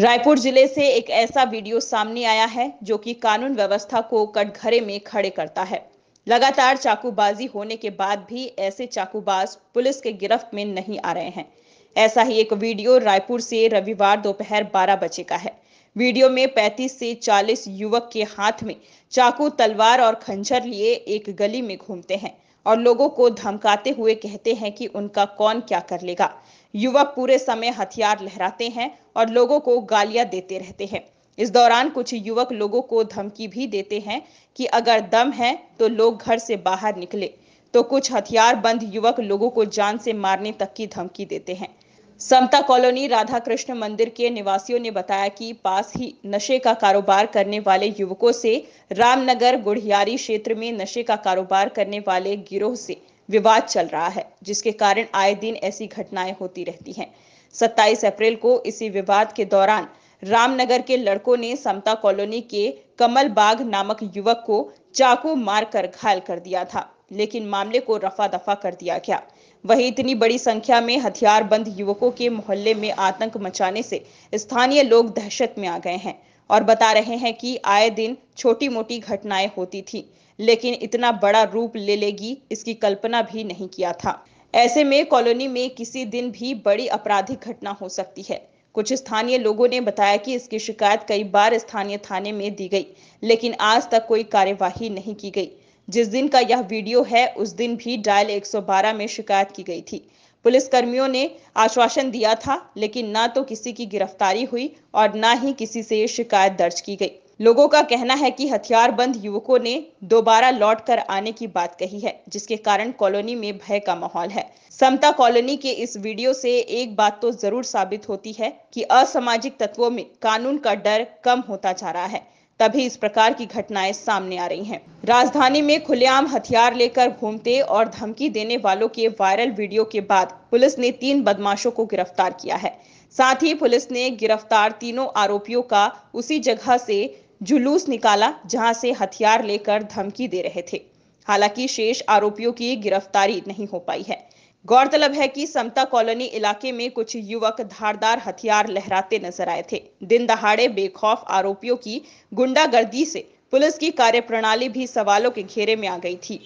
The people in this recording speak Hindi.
रायपुर जिले से एक ऐसा वीडियो सामने आया है जो कि कानून व्यवस्था को कटघरे में खड़े करता है लगातार चाकूबाजी होने के बाद भी ऐसे चाकूबाज पुलिस के गिरफ्त में नहीं आ रहे हैं ऐसा ही एक वीडियो रायपुर से रविवार दोपहर बारह बजे का है वीडियो में 35 से 40 युवक के हाथ में चाकू तलवार और खंजर लिए एक गली में घूमते हैं और लोगों को धमकाते हुए कहते हैं कि उनका कौन क्या कर लेगा युवक पूरे समय हथियार लहराते हैं और लोगों को गालियां देते रहते हैं इस दौरान कुछ युवक लोगों को धमकी भी देते हैं कि अगर दम है तो लोग घर से बाहर निकले तो कुछ हथियार बंद युवक लोगों को जान से मारने तक की धमकी देते हैं समता कॉलोनी राधा कृष्ण मंदिर के निवासियों ने बताया कि पास ही नशे का कारोबार करने वाले युवकों से रामनगर गुढ़ियारी क्षेत्र में नशे का कारोबार करने वाले गिरोह से विवाद चल रहा है जिसके कारण आए दिन ऐसी घटनाएं होती रहती हैं 27 अप्रैल को इसी विवाद के दौरान रामनगर के लड़कों ने समता कॉलोनी के कमल बाग नामक युवक को चाकू मारकर घायल कर दिया था लेकिन मामले को रफा दफा कर दिया गया वहीं इतनी बड़ी संख्या में हथियारबंद युवकों के मोहल्ले में आतंक मचाने से स्थानीय लोग दहशत में आ गए हैं और बता रहे हैं कि आए दिन छोटी मोटी घटनाएं होती थी लेकिन इतना बड़ा रूप ले लेगी इसकी कल्पना भी नहीं किया था ऐसे में कॉलोनी में किसी दिन भी बड़ी आपराधिक घटना हो सकती है कुछ स्थानीय लोगों ने बताया कि इसकी शिकायत कई बार स्थानीय थाने में दी गई लेकिन आज तक कोई कार्यवाही नहीं की गई जिस दिन का यह वीडियो है उस दिन भी डायल 112 में शिकायत की गई थी पुलिस कर्मियों ने आश्वासन दिया था लेकिन ना तो किसी की गिरफ्तारी हुई और ना ही किसी से शिकायत दर्ज की गई लोगों का कहना है कि हथियारबंद युवकों ने दोबारा लौट कर आने की बात कही है जिसके कारण कॉलोनी में भय का माहौल है समता कॉलोनी के इस वीडियो से एक बात तो जरूर साबित होती है कि असामाजिक तत्वों में कानून का डर कम होता जा रहा है तभी इस प्रकार की घटनाएं सामने आ रही हैं राजधानी में खुलेआम हथियार लेकर घूमते और धमकी देने वालों के वायरल वीडियो के बाद पुलिस ने तीन बदमाशों को गिरफ्तार किया है साथ ही पुलिस ने गिरफ्तार तीनों आरोपियों का उसी जगह से जुलूस निकाला जहां से हथियार लेकर धमकी दे रहे थे हालांकि शेष आरोपियों की गिरफ्तारी नहीं हो पाई है गौरतलब है कि समता कॉलोनी इलाके में कुछ युवक धारदार हथियार लहराते नजर आए थे दिन दहाड़े बेखौफ आरोपियों की गुंडागर्दी से पुलिस की कार्यप्रणाली भी सवालों के घेरे में आ गई थी